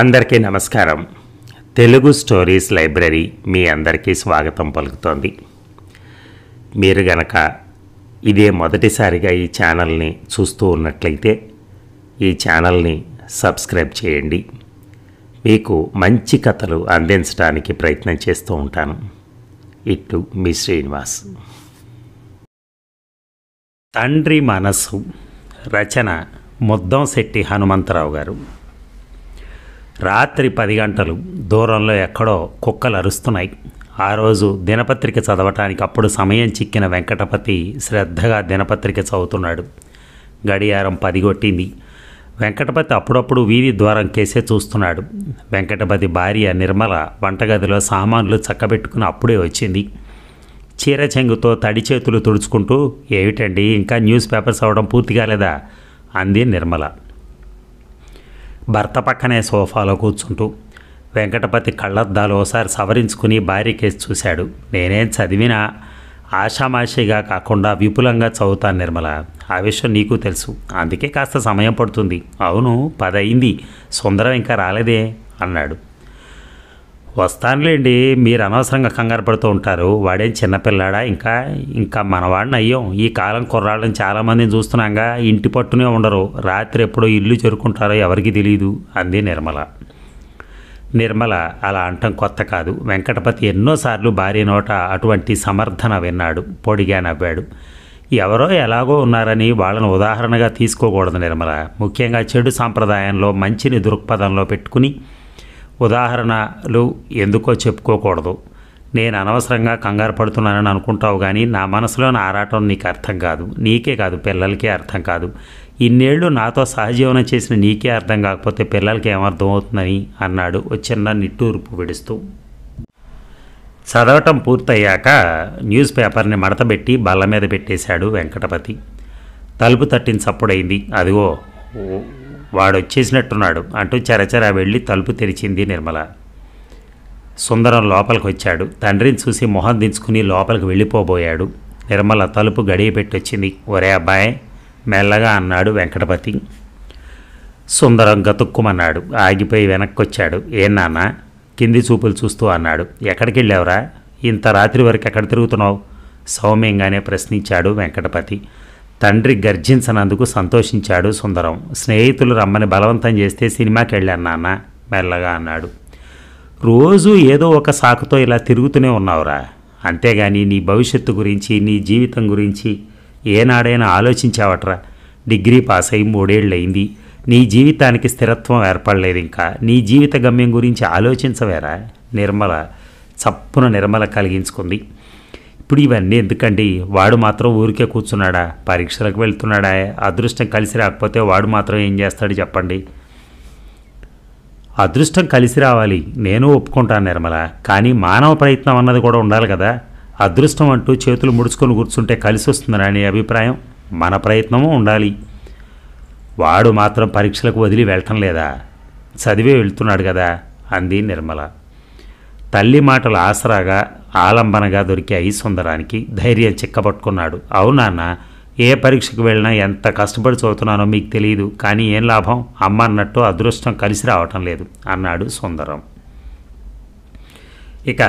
అందరికీ నమస్కారం Telugu stories library మీ అందరికీ స్వాగతం పలుకుతోంది మీరు గనక ఇదే మొదటిసారిగా ఈ ఛానల్ని చూస్తూ ఉన్నట్లయితే ఈ ఛానల్ని సబ్స్క్రైబ్ చేయండి మీకు మంచి కథలు అందించడానికి ప్రయత్నం చేస్తూ ఉంటాను ఇట్టు మీ శ్రీనివాస్ తండ్రి మనస్సు రచన ముద్దం శెట్టి హనుమంతరావు గారు రాత్రి పది గంటలు దూరంలో ఎక్కడో కుక్కలు అరుస్తున్నాయి ఆ రోజు దినపత్రిక చదవటానికి అప్పుడు సమయం చిక్కిన వెంకటపతి శ్రద్ధగా దినపత్రిక చదువుతున్నాడు గడియారం పదిగొట్టింది వెంకటపతి అప్పుడప్పుడు వీధి ద్వారం కేసే చూస్తున్నాడు వెంకటపతి భార్య నిర్మల వంటగదిలో సామాన్లు చక్కబెట్టుకుని అప్పుడే వచ్చింది చీర చెంగుతో తడి చేతులు తుడుచుకుంటూ ఏమిటండి ఇంకా న్యూస్ పేపర్స్ అవ్వడం పూర్తి కాలేదా అంది నిర్మల భర్త పక్కనే సోఫాలో కూర్చుంటూ వెంకటపతి కళ్ళద్దాలు ఓసారి సవరించుకుని భార్యకేసి చూశాడు నేనేం చదివినా ఆషామాషిగా కాకుండా విపులంగా చదువుతాను నిర్మల ఆ విషయం నీకు తెలుసు అందుకే కాస్త సమయం పడుతుంది అవును పదయింది సుందరం ఇంకా రాలేదే అన్నాడు వస్తానులేండి మీరు అనవసరంగా కంగారు పడుతూ ఉంటారు వాడేం చిన్నపిల్లాడా ఇంకా ఇంకా మనవాడిని అయ్యాం ఈ కాలం కుర్రాళ్ళని చాలామందిని చూస్తున్నాగా ఇంటి పట్టునే ఉండరు రాత్రి ఎప్పుడో ఇల్లు చేరుకుంటారో ఎవరికి తెలియదు అంది నిర్మల నిర్మల అలా అంటం కొత్త కాదు వెంకటపతి ఎన్నోసార్లు భార్య నోట అటువంటి సమర్థన విన్నాడు పొడిగా నవ్వాడు ఎవరో ఎలాగో ఉన్నారని వాళ్ళను ఉదాహరణగా తీసుకోకూడదు నిర్మల ముఖ్యంగా చెడు సాంప్రదాయంలో మంచిని దృక్పథంలో పెట్టుకుని ఉదాహరణలు ఎందుకో చెప్పుకోకూడదు నేను అనవసరంగా కంగారు పడుతున్నానని అనుకుంటావు కానీ నా మనసులోని ఆరాటం నీకు అర్థం కాదు నీకే కాదు పిల్లలకే అర్థం కాదు ఇన్నేళ్లు నాతో సహజీవనం చేసిన నీకే అర్థం కాకపోతే పిల్లలకి ఏమర్థం అవుతుందని అన్నాడు చిన్న నిట్టూర్పు విడుస్తూ చదవటం పూర్తయ్యాక న్యూస్ పేపర్ని మడతబెట్టి బల్ల మీద పెట్టేశాడు వెంకటపతి తలుపు తట్టిన చప్పుడైంది అదిగో వాడొచ్చేసినట్టున్నాడు అంటూ చరచరా వెళ్ళి తలుపు తెరిచింది నిర్మల సుందరం లోపలికి వచ్చాడు తండ్రిని చూసి మొహం దించుకుని లోపలికి వెళ్ళిపోబోయాడు నిర్మల తలుపు గడియ పెట్టొచ్చింది ఒరే అబ్బాయి మెల్లగా అన్నాడు వెంకటపతి సుందరం గతుక్కుమన్నాడు ఆగిపోయి వెనక్కొచ్చాడు ఏం నాన్న కింది చూపులు చూస్తూ అన్నాడు ఎక్కడికి వెళ్ళావురా ఇంత రాత్రి వరకు ఎక్కడ తిరుగుతున్నావు సౌమ్యంగానే ప్రశ్నించాడు వెంకటపతి తండ్రి గర్జించనందుకు సంతోషించాడు సుందరం స్నేహితులు రమ్మని బలవంతం చేస్తే సినిమాకి వెళ్ళాను నాన్న మెల్లగా అన్నాడు రోజూ ఏదో ఒక సాకుతో ఇలా తిరుగుతూనే ఉన్నావురా అంతేగాని నీ భవిష్యత్తు గురించి నీ జీవితం గురించి ఏనాడైనా ఆలోచించావట్రా డిగ్రీ పాస్ అయి మూడేళ్ళయింది నీ జీవితానికి స్థిరత్వం ఏర్పడలేదు ఇంకా నీ జీవిత గమ్యం గురించి ఆలోచించవేరా నిర్మల చప్పున నిర్మల కలిగించుకుంది ఇప్పుడు ఇవన్నీ ఎందుకండి వాడు మాత్రం ఊరికే కూర్చున్నాడా పరీక్షలకు వెళ్తున్నాడా అదృష్టం కలిసి రాకపోతే వాడు మాత్రం ఏం చేస్తాడు చెప్పండి అదృష్టం కలిసి రావాలి నేను ఒప్పుకుంటాను నిర్మల కానీ మానవ ప్రయత్నం అన్నది కూడా ఉండాలి కదా అదృష్టం అంటూ చేతులు ముడుచుకొని కూర్చుంటే కలిసి వస్తుందని అనే అభిప్రాయం మన ప్రయత్నము ఉండాలి వాడు మాత్రం పరీక్షలకు వదిలి వెళ్ళటం లేదా చదివే వెళ్తున్నాడు కదా అంది నిర్మల తల్లి మాటలు ఆసరాగా ఆలంబనగా దొరికే ఐ సుందరానికి ధైర్యం చిక్కబట్టుకున్నాడు అవునాన్న ఏ పరీక్షకు వెళ్ళినా ఎంత కష్టపడి చదువుతున్నానో మీకు తెలియదు కానీ ఏం లాభం అమ్మ అన్నట్టు అదృష్టం కలిసి రావటం లేదు అన్నాడు సుందరం ఇక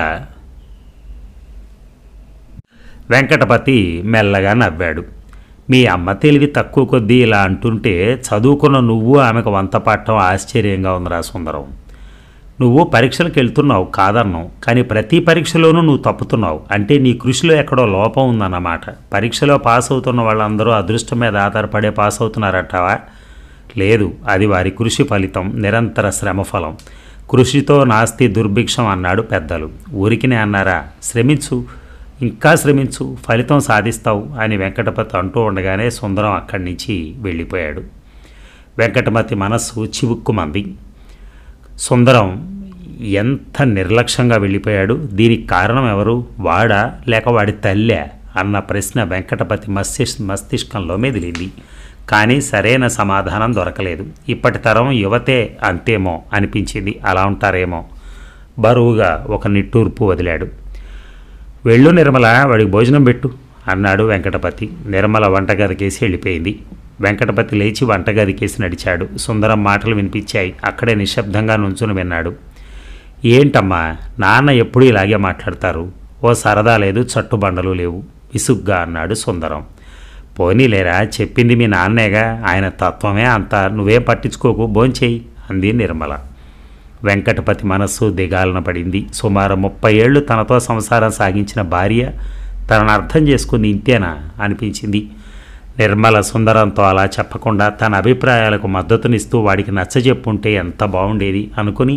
వెంకటపతి మెల్లగా నవ్వాడు మీ అమ్మ తెలివి తక్కువ కొద్దీ ఇలా అంటుంటే చదువుకున్న నువ్వు ఆమెకు వంత పట్టడం ఆశ్చర్యంగా ఉందిరా సుందరం నువ్వు పరీక్షలకు వెళ్తున్నావు కాదన్నావు కానీ ప్రతి పరీక్షలోనూ నువ్వు తప్పుతున్నావు అంటే నీ కృషిలో ఎక్కడో లోపం ఉందన్నమాట పరీక్షలో పాస్ అవుతున్న వాళ్ళందరూ అదృష్టం మీద ఆధారపడే పాస్ అవుతున్నారటవా లేదు అది వారి కృషి ఫలితం నిరంతర శ్రమ ఫలం కృషితో నాస్తి దుర్భిక్షం అన్నాడు పెద్దలు ఊరికినే అన్నారా శ్రమించు ఇంకా శ్రమించు ఫలితం సాధిస్తావు అని వెంకటపతి అంటూ ఉండగానే సుందరం అక్కడి నుంచి వెళ్ళిపోయాడు వెంకటమతి మనస్సు చివుక్కుమంది సుందరం ఎంత నిర్లక్ష్యంగా వెళ్ళిపోయాడు దీనికి కారణం ఎవరు వాడా లేక వాడి తల్లే అన్న ప్రశ్న వెంకటపతి మస్తిష్ మస్తిష్కంలో మెదిలింది కానీ సరైన సమాధానం దొరకలేదు ఇప్పటి తరం యువతే అంతేమో అనిపించింది అలా ఉంటారేమో బరువుగా ఒక నిట్టూర్పు వదిలాడు వెళ్ళు నిర్మల వాడికి భోజనం పెట్టు అన్నాడు వెంకటపతి నిర్మల వంటగదికేసి వెళ్ళిపోయింది వెంకటపతి లేచి వంటగదికేసి నడిచాడు సుందరం మాటలు వినిపించాయి అక్కడే నిశ్శబ్దంగా నుంచుని విన్నాడు ఏంటమ్మా నాన్న ఎప్పుడూ ఇలాగే మాట్లాడతారు ఓ సరదా లేదు చట్టుబండలు లేవు విసుగ్గా అన్నాడు సుందరం పోనీలేరా చెప్పింది మీ నాన్నేగా ఆయన తత్వమే అంత నువ్వేం పట్టించుకోకు భోంచేయి అంది నిర్మల వెంకటపతి మనస్సు దిగాలన పడింది సుమారు ముప్పై ఏళ్ళు తనతో సంసారం సాగించిన భార్య తనను అర్థం చేసుకుంది ఇంతేనా అనిపించింది నిర్మల సుందరంతో అలా చెప్పకుండా తన అభిప్రాయాలకు మద్దతునిస్తూ వాడికి నచ్చజెప్పుంటే ఎంత బాగుండేది అనుకుని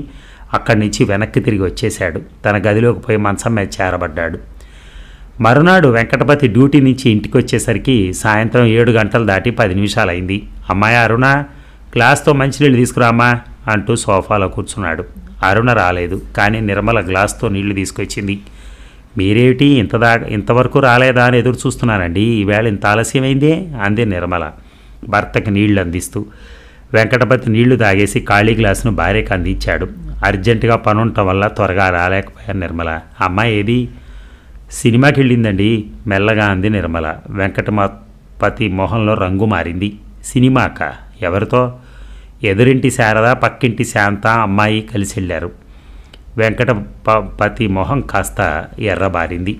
అక్కడి నుంచి వెనక్కి తిరిగి వచ్చేశాడు తన గదిలోకి పోయి మంచం మీద చేరబడ్డాడు మరునాడు వెంకటపతి డ్యూటీ నుంచి ఇంటికి వచ్చేసరికి సాయంత్రం ఏడు గంటలు దాటి పది నిమిషాలైంది అమ్మాయి అరుణ గ్లాస్తో మంచినీళ్ళు తీసుకురామా అంటూ సోఫాలో కూర్చున్నాడు అరుణ రాలేదు కానీ నిర్మల గ్లాస్తో నీళ్లు తీసుకొచ్చింది మీరేమిటి ఇంతదా ఇంతవరకు రాలేదా అని ఎదురు చూస్తున్నానండి ఈవేళ ఇంత ఆలస్యమైందే అంది నిర్మల భర్తకి నీళ్లు అందిస్తూ వెంకటపతి నీళ్లు తాగేసి ఖాళీ గ్లాసును భార్యకు అందించాడు అర్జెంటుగా పనుండటం వల్ల త్వరగా రాలేకపోయాను నిర్మల అమ్మాయి ఏది సినిమాకి వెళ్ళిందండి మెల్లగా అంది నిర్మల వెంకటపతి మొహంలో రంగు మారింది సినిమాక ఎవరితో ఎదురింటి శారద పక్కింటి శాంత అమ్మాయి కలిసి వెళ్ళారు వెంకటపతి మొహం కాస్త ఎర్రబారింది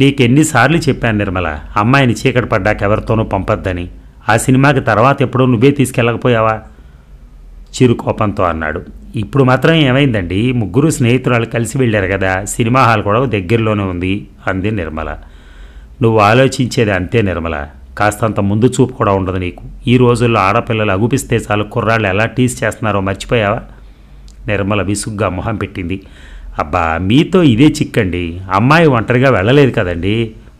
నీకెన్నిసార్లు చెప్పాను నిర్మల అమ్మాయిని చీకటి పడ్డాక ఎవరితోనూ పంపొద్దని ఆ సినిమాకి తర్వాత ఎప్పుడో నువ్వే తీసుకెళ్ళకపోయావా చిరుకోపంతో అన్నాడు ఇప్పుడు మాత్రం ఏమైందండి ముగ్గురు స్నేహితురాలు కలిసి వెళ్ళారు కదా సినిమా హాల్ కూడా దగ్గరలోనే ఉంది అంది నిర్మల నువ్వు ఆలోచించేది అంతే నిర్మల కాస్తంత ముందు చూపు కూడా ఉండదు నీకు ఈ రోజుల్లో ఆడపిల్లలు అగుపిస్తే చాలు కుర్రాళ్ళు ఎలా టీస్ చేస్తున్నారో మర్చిపోయావా నిర్మల విసుగ్గా మొహం పెట్టింది అబ్బా మీతో ఇదే చిక్కండి అమ్మాయి ఒంటరిగా వెళ్ళలేదు కదండి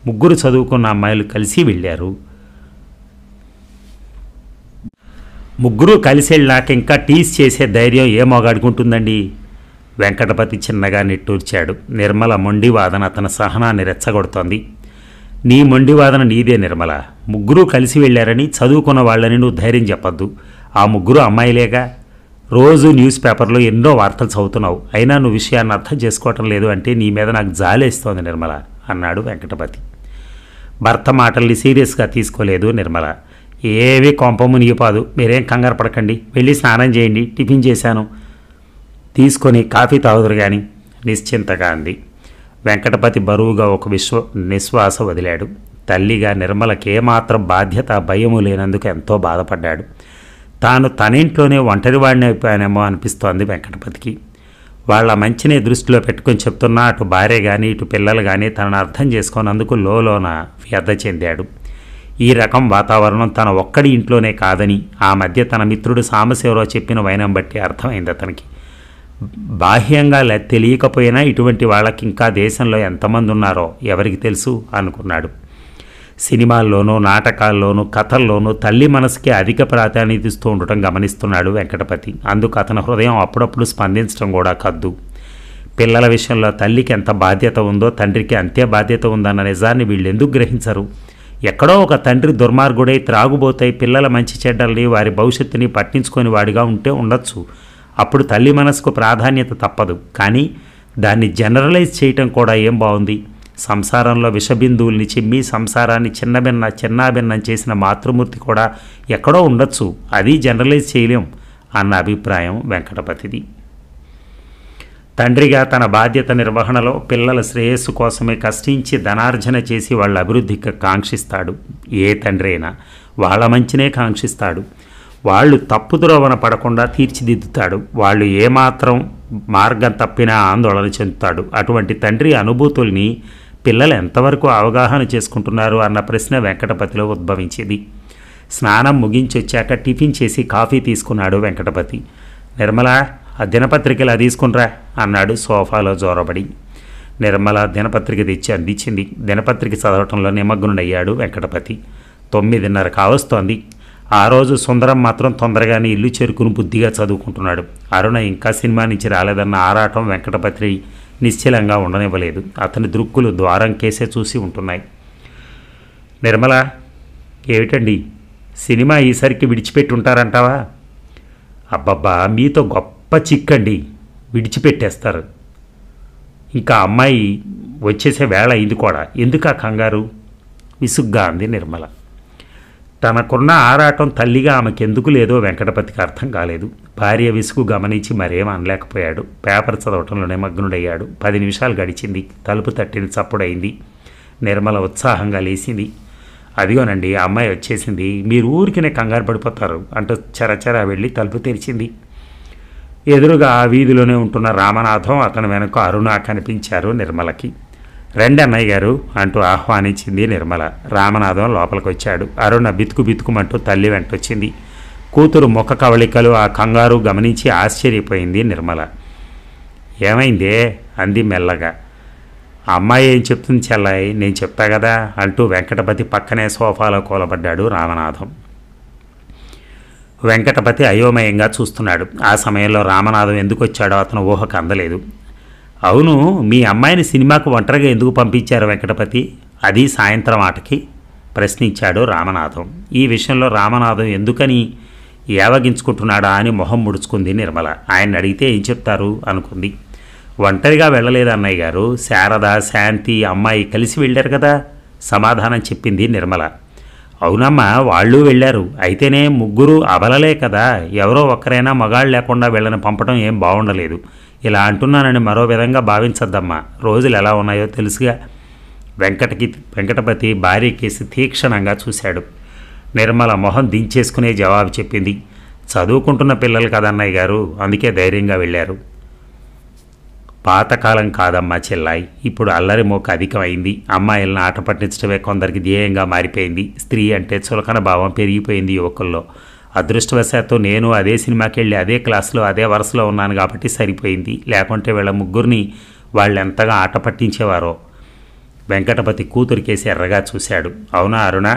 ముగ్గురు చదువుకున్న అమ్మాయిలు కలిసి వెళ్ళారు ముగ్గురు కలిసి వెళ్ళాక ఇంకా టీస్ చేసే ధైర్యం ఏమోగాడుకుంటుందండి వెంకటపతి చిన్నగా నిట్టూర్చాడు నిర్మల మొండివాదన అతని సహనాన్ని రెచ్చగొడుతోంది నీ మొండివాదన నీదే నిర్మల ముగ్గురు కలిసి వెళ్ళారని చదువుకున్న వాళ్ళని నువ్వు ధైర్యం చెప్పద్దు ఆ ముగ్గురు అమ్మాయిలేగా రోజు న్యూస్ పేపర్లో ఎన్నో వార్తలు చదువుతున్నావు అయినా నువ్వు విషయాన్ని అర్థం చేసుకోవటం లేదు అంటే నీ మీద నాకు జాలేస్తోంది నిర్మల అన్నాడు వెంకటపతి భర్త మాటల్ని సీరియస్గా తీసుకోలేదు నిర్మల ఏవి కొంపము మునిగిపోదు మీరేం కంగారు పడకండి వెళ్ళి స్నానం చేయండి టిఫిన్ చేశాను తీసుకొని కాఫీ తాగుదురు కానీ నిశ్చింతగా అంది వెంకటపతి బరువుగా ఒక విశ్వ నిశ్వాస వదిలాడు తల్లిగా నిర్మలకేమాత్రం బాధ్యత భయము లేనందుకు ఎంతో బాధపడ్డాడు తాను ఇంట్లోనే ఒంటరివాడిని అయిపోయానేమో అనిపిస్తోంది వెంకటపతికి వాళ్ళ మంచిని దృష్టిలో పెట్టుకొని చెప్తున్నా అటు భార్య కానీ ఇటు పిల్లలు కానీ తనను అర్థం చేసుకున్నందుకు లోలోన వ్యర్థ చెందాడు ఈ రకం వాతావరణం తన ఒక్కడి ఇంట్లోనే కాదని ఆ మధ్య తన మిత్రుడు సామశివరావు చెప్పిన వైనం బట్టి అర్థమైంది అతనికి బాహ్యంగా తెలియకపోయినా ఇటువంటి వాళ్ళకి ఇంకా దేశంలో ఎంతమంది ఉన్నారో ఎవరికి తెలుసు అనుకున్నాడు సినిమాల్లోనూ నాటకాల్లోనూ కథల్లోనూ తల్లి మనసుకి అధిక ప్రాధాన్యత ఇస్తూ ఉండటం గమనిస్తున్నాడు వెంకటపతి అందుకు అతని హృదయం అప్పుడప్పుడు స్పందించడం కూడా కద్దు పిల్లల విషయంలో తల్లికి ఎంత బాధ్యత ఉందో తండ్రికి అంతే బాధ్యత ఉందన్న నిజాన్ని వీళ్ళు ఎందుకు గ్రహించరు ఎక్కడో ఒక తండ్రి దుర్మార్గుడై త్రాగుబోతాయి పిల్లల మంచి చెడ్డల్ని వారి భవిష్యత్తుని పట్టించుకొని వాడిగా ఉంటే ఉండొచ్చు అప్పుడు తల్లి మనసుకు ప్రాధాన్యత తప్పదు కానీ దాన్ని జనరలైజ్ చేయటం కూడా ఏం బాగుంది సంసారంలో విషబిందువుల్ని చిమ్మి సంసారాన్ని చిన్నభిన్న చిన్నాభిన్నం చేసిన మాతృమూర్తి కూడా ఎక్కడో ఉండొచ్చు అది జనరలైజ్ చేయలేం అన్న అభిప్రాయం వెంకటపతిది తండ్రిగా తన బాధ్యత నిర్వహణలో పిల్లల శ్రేయస్సు కోసమే కష్టించి ధనార్జన చేసి వాళ్ళ అభివృద్ధికి కాంక్షిస్తాడు ఏ తండ్రి అయినా వాళ్ళ మంచినే కాంక్షిస్తాడు వాళ్ళు తప్పు ద్రోవన పడకుండా తీర్చిదిద్దుతాడు వాళ్ళు ఏమాత్రం మార్గం తప్పినా ఆందోళన చెందుతాడు అటువంటి తండ్రి అనుభూతుల్ని పిల్లలు ఎంతవరకు అవగాహన చేసుకుంటున్నారు అన్న ప్రశ్న వెంకటపతిలో ఉద్భవించింది స్నానం ముగించి వచ్చాక టిఫిన్ చేసి కాఫీ తీసుకున్నాడు వెంకటపతి నిర్మల ఆ దినపత్రికలు తీసుకునిరా అన్నాడు సోఫాలో జోరబడి నిర్మల దినపత్రిక తెచ్చి అందించింది దినపత్రిక చదవటంలో నిమగ్నుడయ్యాడు వెంకటపతి తొమ్మిదిన్నర కావస్తోంది ఆ రోజు సుందరం మాత్రం తొందరగానే ఇల్లు చేరుకుని బుద్ధిగా చదువుకుంటున్నాడు అరుణ ఇంకా సినిమా నుంచి రాలేదన్న ఆరాటం వెంకటపతి నిశ్చలంగా ఉండనివ్వలేదు అతని దృక్కులు ద్వారం కేసే చూసి ఉంటున్నాయి నిర్మల ఏమిటండి సినిమా ఈసరికి విడిచిపెట్టి ఉంటారంటావా అబ్బబ్బా మీతో గొప్ప చిక్కండి విడిచిపెట్టేస్తారు ఇంకా అమ్మాయి వచ్చేసే వేళ అయింది కూడా ఎందుకు ఆ కంగారు విసుగ్గా అంది నిర్మల తనకున్న ఆరాటం తల్లిగా ఆమెకెందుకు లేదో వెంకటపతికి అర్థం కాలేదు భార్య విసుగు గమనించి మరేం అనలేకపోయాడు పేపర్ చదవటంలోనే మగ్నుడయ్యాడు పది నిమిషాలు గడిచింది తలుపు తట్టిన చప్పుడైంది నిర్మల ఉత్సాహంగా లేచింది అదిగోనండి అమ్మాయి వచ్చేసింది మీరు ఊరికినే కంగారు పడిపోతారు అంటూ చరచరా వెళ్ళి తలుపు తెరిచింది ఎదురుగా ఆ వీధిలోనే ఉంటున్న రామనాథం అతని వెనుక అరుణ కనిపించారు నిర్మలకి రండి అన్నయ్య గారు అంటూ ఆహ్వానించింది నిర్మల రామనాథం వచ్చాడు అరుణ బితుకు బితుకుమంటూ తల్లి వచ్చింది కూతురు ముఖ కవళికలు ఆ కంగారు గమనించి ఆశ్చర్యపోయింది నిర్మల ఏమైందే అంది మెల్లగా అమ్మాయి ఏం చెప్తుంది చెల్లాయి నేను చెప్తా కదా అంటూ వెంకటపతి పక్కనే సోఫాలో కూలబడ్డాడు రామనాథం వెంకటపతి అయోమయంగా చూస్తున్నాడు ఆ సమయంలో రామనాథం ఎందుకు వచ్చాడో అతను ఊహకు అందలేదు అవును మీ అమ్మాయిని సినిమాకు ఒంటరిగా ఎందుకు పంపించారు వెంకటపతి అది సాయంత్రం ఆటకి ప్రశ్నించాడు రామనాథం ఈ విషయంలో రామనాథం ఎందుకని ఏవగించుకుంటున్నాడా అని మొహం ముడుచుకుంది నిర్మల ఆయన అడిగితే ఏం చెప్తారు అనుకుంది ఒంటరిగా వెళ్ళలేదు అన్నయ్య గారు శారద శాంతి అమ్మాయి కలిసి వెళ్ళారు కదా సమాధానం చెప్పింది నిర్మల అవునమ్మా వాళ్ళు వెళ్ళారు అయితేనే ముగ్గురు అబలలే కదా ఎవరో ఒక్కరైనా మగాళ్ళు లేకుండా వెళ్ళని పంపడం ఏం బాగుండలేదు ఇలా అంటున్నానని మరో విధంగా భావించద్దమ్మా రోజులు ఎలా ఉన్నాయో తెలుసుగా వెంకటకి వెంకటపతి భార్య తీక్షణంగా చూశాడు నిర్మల మొహం దించేసుకునే జవాబు చెప్పింది చదువుకుంటున్న పిల్లలు కదన్నయ్య గారు అందుకే ధైర్యంగా వెళ్ళారు పాతకాలం కాదమ్మా చెల్లాయి ఇప్పుడు అల్లరి మోక అధికమైంది అమ్మాయిలను ఆట పట్టించడమే కొందరికి ధ్యేయంగా మారిపోయింది స్త్రీ అంటే చులకన భావం పెరిగిపోయింది యువకుల్లో అదృష్టవశాత్తు నేను అదే సినిమాకి వెళ్ళి అదే క్లాస్లో అదే వరుసలో ఉన్నాను కాబట్టి సరిపోయింది లేకుంటే వీళ్ళ ముగ్గురిని వాళ్ళు ఎంతగా ఆట పట్టించేవారో వెంకటపతి కేసి ఎర్రగా చూశాడు అవున అరుణ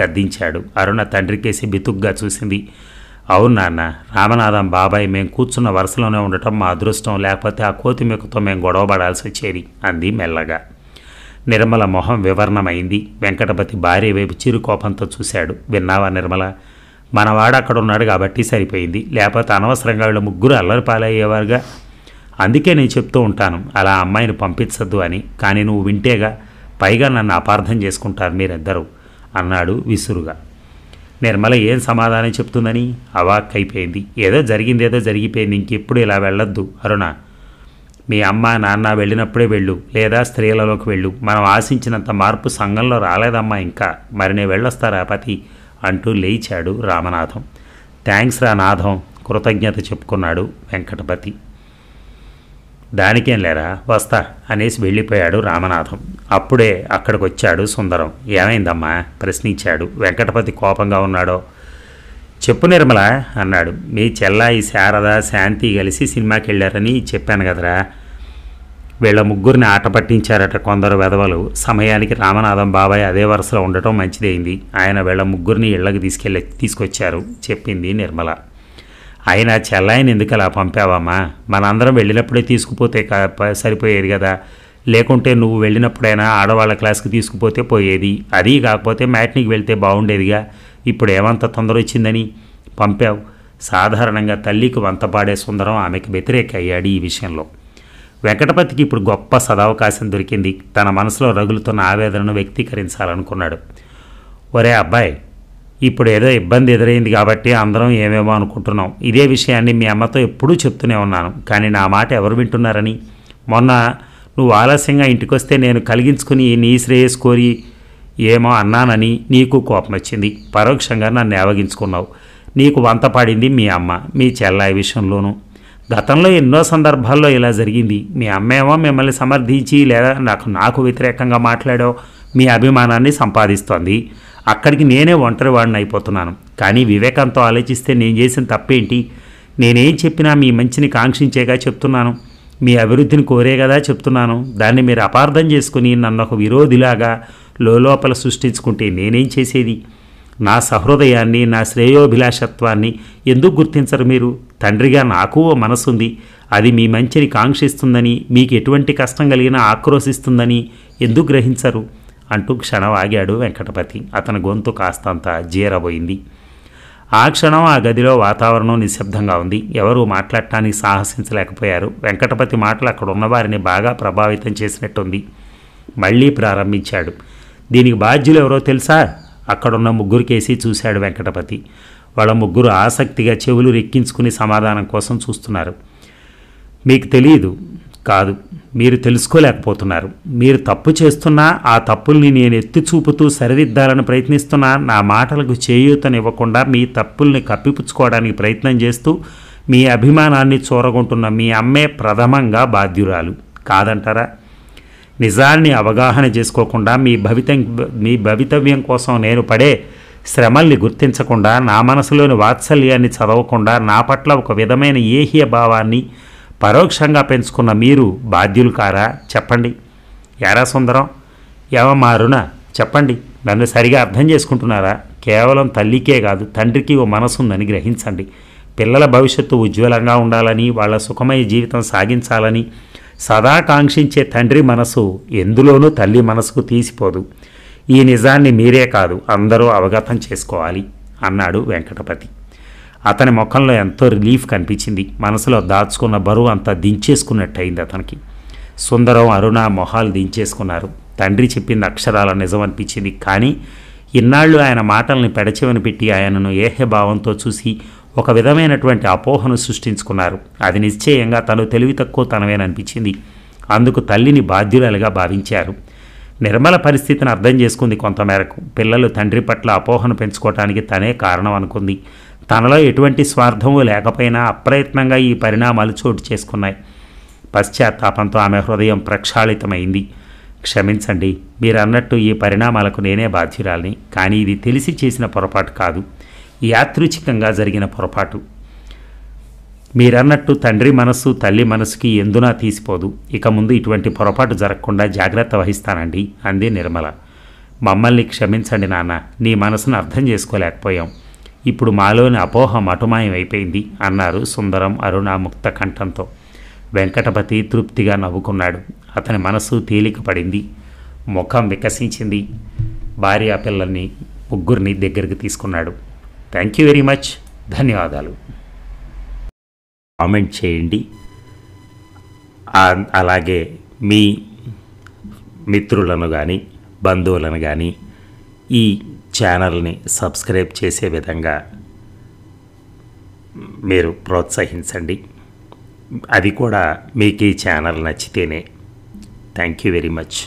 గద్దించాడు అరుణ తండ్రికేసి బితుగ్గా చూసింది అవును నాన్న రామనాథం బాబాయ్ మేము కూర్చున్న వరుసలోనే ఉండటం మా అదృష్టం లేకపోతే ఆ కోతిమెక్కుతో మేము గొడవపడాల్సి వచ్చేది అంది మెల్లగా నిర్మల మొహం వివరణమైంది వెంకటపతి భార్య వైపు చిరుకోపంతో చూశాడు విన్నావా నిర్మల మనవాడు అక్కడ ఉన్నాడు కాబట్టి సరిపోయింది లేకపోతే అనవసరంగా వీళ్ళ ముగ్గురు అల్లరి పాలయ్యేవారుగా అందుకే నేను చెప్తూ ఉంటాను అలా అమ్మాయిని పంపించద్దు అని కానీ నువ్వు వింటేగా పైగా నన్ను అపార్థం చేసుకుంటారు మీరిద్దరూ అన్నాడు విసురుగా నిర్మల ఏం సమాధానం చెప్తుందని అవాక్కైపోయింది ఏదో జరిగింది ఏదో జరిగిపోయింది ఇంకెప్పుడు ఇలా వెళ్ళొద్దు అరుణ మీ అమ్మ నాన్న వెళ్ళినప్పుడే వెళ్ళు లేదా స్త్రీలలోకి వెళ్ళు మనం ఆశించినంత మార్పు సంఘంలో రాలేదమ్మా ఇంకా మరి నేను వెళ్ళొస్తారా పతి అంటూ లేచాడు రామనాథం థ్యాంక్స్ రా నాథం కృతజ్ఞత చెప్పుకున్నాడు వెంకటపతి దానికేం లేరా వస్తా అనేసి వెళ్ళిపోయాడు రామనాథం అప్పుడే అక్కడికి వచ్చాడు సుందరం ఏమైందమ్మా ప్రశ్నించాడు వెంకటపతి కోపంగా ఉన్నాడో చెప్పు నిర్మల అన్నాడు మీ చెల్లాయి శారద శాంతి కలిసి సినిమాకి వెళ్ళారని చెప్పాను కదరా వీళ్ళ ముగ్గురిని ఆట పట్టించారట కొందరు వెధవలు సమయానికి రామనాథం బాబాయ్ అదే వరుసలో ఉండటం మంచిదైంది ఆయన వీళ్ళ ముగ్గురిని ఇళ్లకు తీసుకెళ్ళి తీసుకొచ్చారు చెప్పింది నిర్మల ఆయన చెల్లాయిని ఎందుకలా పంపావమ్మా మనందరం వెళ్ళినప్పుడే తీసుకుపోతే సరిపోయేది కదా లేకుంటే నువ్వు వెళ్ళినప్పుడైనా ఆడవాళ్ళ క్లాస్కి తీసుకుపోతే పోయేది అది కాకపోతే మ్యాట్నికి వెళ్తే బాగుండేదిగా ఇప్పుడు ఏమంత తొందర వచ్చిందని పంపావు సాధారణంగా తల్లికి వంతపాడే సుందరం ఆమెకు వ్యతిరేక అయ్యాడు ఈ విషయంలో వెంకటపతికి ఇప్పుడు గొప్ప సదావకాశం దొరికింది తన మనసులో రగులుతున్న ఆవేదనను వ్యక్తీకరించాలనుకున్నాడు ఒరే అబ్బాయి ఇప్పుడు ఏదో ఇబ్బంది ఎదురైంది కాబట్టి అందరం ఏమేమో అనుకుంటున్నాం ఇదే విషయాన్ని మీ అమ్మతో ఎప్పుడూ చెప్తూనే ఉన్నాను కానీ నా మాట ఎవరు వింటున్నారని మొన్న నువ్వు ఆలస్యంగా ఇంటికొస్తే నేను కలిగించుకుని నీ శ్రేయస్ కోరి ఏమో అన్నానని నీకు కోపం వచ్చింది పరోక్షంగా నన్ను ఏవగించుకున్నావు నీకు వంత పడింది మీ అమ్మ మీ చెల్లాయి విషయంలోనూ గతంలో ఎన్నో సందర్భాల్లో ఇలా జరిగింది మీ అమ్మేమో మిమ్మల్ని సమర్థించి లేదా నాకు నాకు వ్యతిరేకంగా మాట్లాడో మీ అభిమానాన్ని సంపాదిస్తోంది అక్కడికి నేనే ఒంటరివాడిని అయిపోతున్నాను కానీ వివేకంతో ఆలోచిస్తే నేను చేసిన తప్పేంటి నేనేం చెప్పినా మీ మంచిని కాంక్షించేగా చెప్తున్నాను మీ అభివృద్ధిని కోరే కదా చెప్తున్నాను దాన్ని మీరు అపార్థం చేసుకుని నన్ను ఒక విరోధిలాగా లోపల సృష్టించుకుంటే నేనేం చేసేది నా సహృదయాన్ని నా శ్రేయోభిలాషత్వాన్ని ఎందుకు గుర్తించరు మీరు తండ్రిగా నాకు ఓ మనసుంది అది మీ మంచిని కాంక్షిస్తుందని మీకు ఎటువంటి కష్టం కలిగినా ఆక్రోశిస్తుందని ఎందుకు గ్రహించరు అంటూ క్షణం ఆగాడు వెంకటపతి అతని గొంతు కాస్తంత జీరబోయింది ఆ క్షణం ఆ గదిలో వాతావరణం నిశ్శబ్దంగా ఉంది ఎవరూ మాట్లాడటానికి సాహసించలేకపోయారు వెంకటపతి మాటలు అక్కడ ఉన్నవారిని బాగా ప్రభావితం చేసినట్టుంది మళ్ళీ ప్రారంభించాడు దీనికి బాధ్యులు ఎవరో తెలుసా అక్కడున్న ముగ్గురికేసి చూశాడు వెంకటపతి వాళ్ళ ముగ్గురు ఆసక్తిగా చెవులు రెక్కించుకుని సమాధానం కోసం చూస్తున్నారు మీకు తెలియదు కాదు మీరు తెలుసుకోలేకపోతున్నారు మీరు తప్పు చేస్తున్నా ఆ తప్పుల్ని నేను ఎత్తి చూపుతూ సరిదిద్దాలని ప్రయత్నిస్తున్నా నా మాటలకు చేయూతనివ్వకుండా మీ తప్పుల్ని కప్పిపుచ్చుకోవడానికి ప్రయత్నం చేస్తూ మీ అభిమానాన్ని చూరగొంటున్న మీ అమ్మే ప్రథమంగా బాధ్యురాలు కాదంటారా నిజాన్ని అవగాహన చేసుకోకుండా మీ భవిత మీ భవితవ్యం కోసం నేను పడే శ్రమల్ని గుర్తించకుండా నా మనసులోని వాత్సల్యాన్ని చదవకుండా నా పట్ల ఒక విధమైన ఏహ్య భావాన్ని పరోక్షంగా పెంచుకున్న మీరు బాధ్యులు కారా చెప్పండి ఎరా సుందరం ఏమమారున చెప్పండి నన్ను సరిగా అర్థం చేసుకుంటున్నారా కేవలం తల్లికే కాదు తండ్రికి ఓ మనసు ఉందని గ్రహించండి పిల్లల భవిష్యత్తు ఉజ్వలంగా ఉండాలని వాళ్ళ సుఖమయ జీవితం సాగించాలని సదాకాంక్షించే తండ్రి మనసు ఎందులోనూ తల్లి మనసుకు తీసిపోదు ఈ నిజాన్ని మీరే కాదు అందరూ అవగతం చేసుకోవాలి అన్నాడు వెంకటపతి అతని ముఖంలో ఎంతో రిలీఫ్ కనిపించింది మనసులో దాచుకున్న బరువు అంతా దించేసుకున్నట్టయింది అతనికి సుందరం అరుణ మొహాలు దించేసుకున్నారు తండ్రి చెప్పింది అక్షరాల నిజం అనిపించింది కానీ ఇన్నాళ్ళు ఆయన మాటల్ని పెడచివని పెట్టి ఆయనను ఏహ్యభావంతో చూసి ఒక విధమైనటువంటి అపోహను సృష్టించుకున్నారు అది నిశ్చయంగా తను తెలివి తక్కువ తనవేననిపించింది అందుకు తల్లిని బాధ్యురాలుగా భావించారు నిర్మల పరిస్థితిని అర్థం చేసుకుంది కొంతమేరకు పిల్లలు తండ్రి పట్ల అపోహను పెంచుకోవటానికి తనే కారణం అనుకుంది తనలో ఎటువంటి స్వార్థము లేకపోయినా అప్రయత్నంగా ఈ పరిణామాలు చోటు చేసుకున్నాయి పశ్చాత్తాపంతో ఆమె హృదయం ప్రక్షాళితమైంది క్షమించండి మీరు అన్నట్టు ఈ పరిణామాలకు నేనే బాధ్యురాలిని కానీ ఇది తెలిసి చేసిన పొరపాటు కాదు యాదృచ్ఛికంగా జరిగిన పొరపాటు మీరన్నట్టు తండ్రి మనస్సు తల్లి మనసుకి ఎందునా తీసిపోదు ఇక ముందు ఇటువంటి పొరపాటు జరగకుండా జాగ్రత్త వహిస్తానండి అంది నిర్మల మమ్మల్ని క్షమించండి నాన్న నీ మనసును అర్థం చేసుకోలేకపోయాం ఇప్పుడు మాలోని అపోహ మటుమాయమైపోయింది అన్నారు సుందరం అరుణ ముక్త కంఠంతో వెంకటపతి తృప్తిగా నవ్వుకున్నాడు అతని మనసు తేలిక పడింది ముఖం వికసించింది భార్య పిల్లల్ని ముగ్గురిని దగ్గరికి తీసుకున్నాడు థ్యాంక్ యూ వెరీ మచ్ ధన్యవాదాలు కామెంట్ చేయండి అలాగే మీ మిత్రులను కానీ బంధువులను కానీ ఈ ఛానల్ని సబ్స్క్రైబ్ చేసే విధంగా మీరు ప్రోత్సహించండి అది కూడా మీకు ఈ ఛానల్ నచ్చితేనే థ్యాంక్ యూ వెరీ మచ్